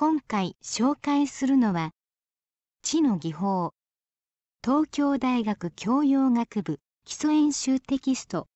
今回紹介するのは知の技法東京大学教養学部基礎演習テキスト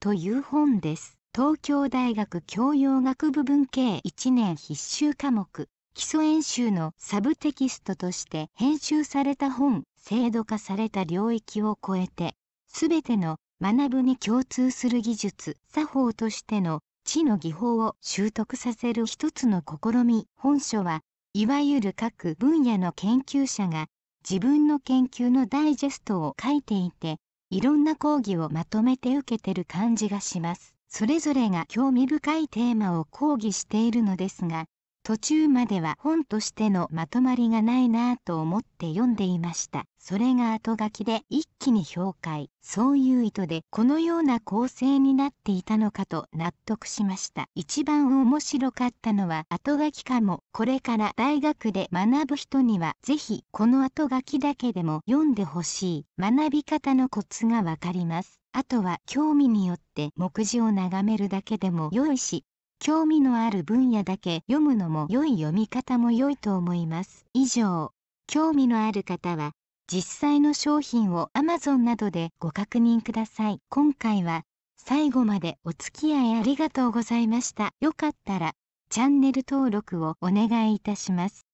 という本です東京大学教養学部文系1年必修科目基礎演習のサブテキストとして編集された本制度化された領域を超えて全ての学ぶに共通する技術作法としての知の技法を習得させる一つの試み本書はいわゆる各分野の研究者が自分の研究のダイジェストを書いていていろんな講義をまとめて受けてる感じがしますそれぞれが興味深いテーマを講義しているのですが途中までは本としてのまとまりがないなぁと思って読んでいました。それが後書きで一気に評価。そういう意図でこのような構成になっていたのかと納得しました。一番面白かったのは後書きかも。これから大学で学ぶ人にはぜひこの後書きだけでも読んでほしい。学び方のコツがわかります。あとは興味によって目次を眺めるだけでも良いし、興味のある分野だけ読むのも良い読み方も良いと思います。以上、興味のある方は実際の商品を Amazon などでご確認ください。今回は最後までお付き合いありがとうございました。よかったらチャンネル登録をお願いいたします。